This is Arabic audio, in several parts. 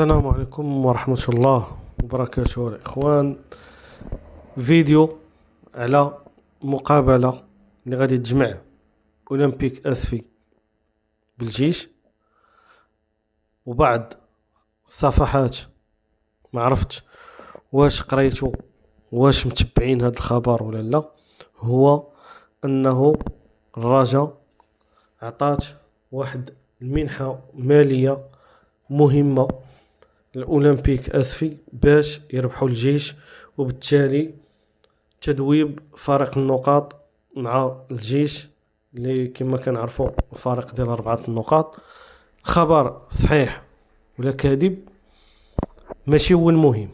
السلام عليكم ورحمة الله وبركاته الإخوان فيديو على مقابلة اللي غادي تجمع أولمبيك أسفي بالجيش وبعض الصفحات ما عرفتش واش قريتو واش متبعين هذا الخبر ولا لا هو انه الرجاء عطات واحد المنحة مالية مهمة الاولمبيك اسفي باش يربحوا الجيش وبالتالي تذويب فارق النقاط مع الجيش اللي كما كنعرفوا الفارق ديال اربعه النقاط خبر صحيح ولا كاذب ماشي هو المهم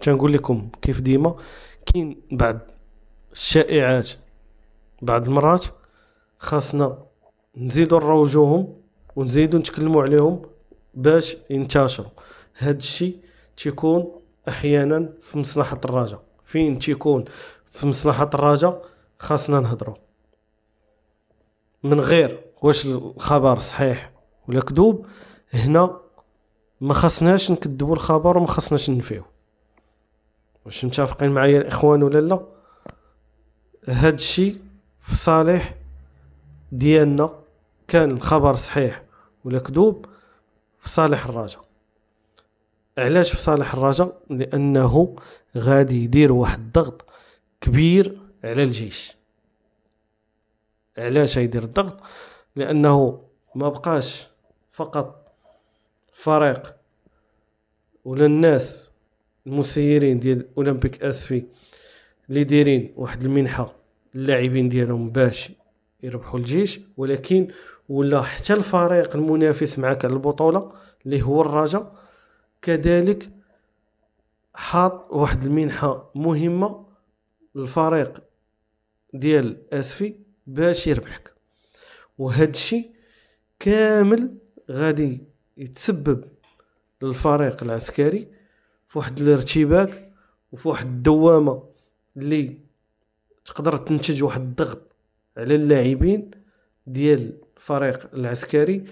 تنقول لكم كيف ديما كاين بعض الشائعات بعض المرات خاصنا نزيدو نروجوهم ونزيدو نتكلمو عليهم باش ينتشروا هاد الشيء تيكون احيانا في مصلحه الرجاء فين تيكون في مصلحه الرجاء خاصنا نهضروا من غير واش الخبر صحيح ولا كذوب هنا ما خصناش نكذبوا الخبر وما خصناش ننفيو واش متفقين معايا الاخوان ولا لا هاد الشيء في صالح ديالنا كان الخبر صحيح ولا كذوب في صالح الرجاء علاش في صالح الرجاء لانه غادي يدير واحد الضغط كبير على الجيش علاش يدير الضغط لانه ما بقاش فقط فريق ولا الناس المسيرين ديال اولمبيك اسفي اللي دايرين واحد المنحه اللاعبين ديالهم باش يربحوا الجيش ولكن ولا حتى الفريق المنافس معك على البطوله اللي هو الرجاء كذلك حاط واحد المنحه مهمه للفريق ديال اسفي باش يربحك وهذا الشيء كامل غادي يتسبب للفريق العسكري في واحد الارتباك وفي واحد الدوامه اللي تقدر تنتج واحد الضغط على اللاعبين ديال الفريق العسكري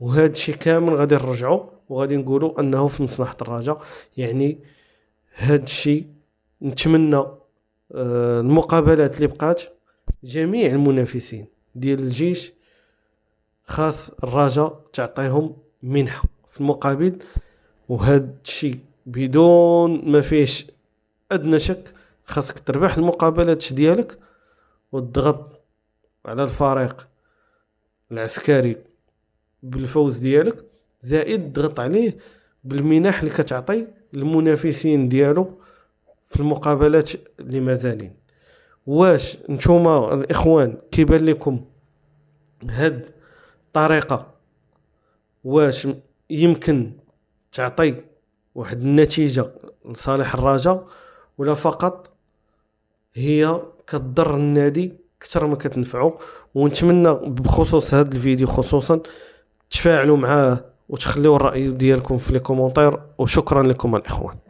وهذا الشيء كامل غادي نرجعوا وغادي نقولوا انه في مصلحه الرجاء يعني هذا الشيء نتمنى آه، المقابلات اللي بقات جميع المنافسين ديال الجيش خاص الرجاء تعطيهم منحه في المقابل وهذا الشيء بدون ما فيش ادنى شك خاصك تربح المقابلات ديالك وتضغط على الفريق العسكري بالفوز ديالك زائد ضغط عليه بالمنح اللي كتعطي المنافسين ديالو في المقابلات اللي مازالين واش نتوما الاخوان كيبان لكم هاد الطريقه واش يمكن تعطي واحد النتيجه لصالح الرجاء ولا فقط هي كتضر النادي كثر ما كتنفعوا ونتمنى بخصوص هذا الفيديو خصوصا تفاعلوا معاه وتخليوا الراي ديالكم في لي كومونتير وشكرا لكم الاخوان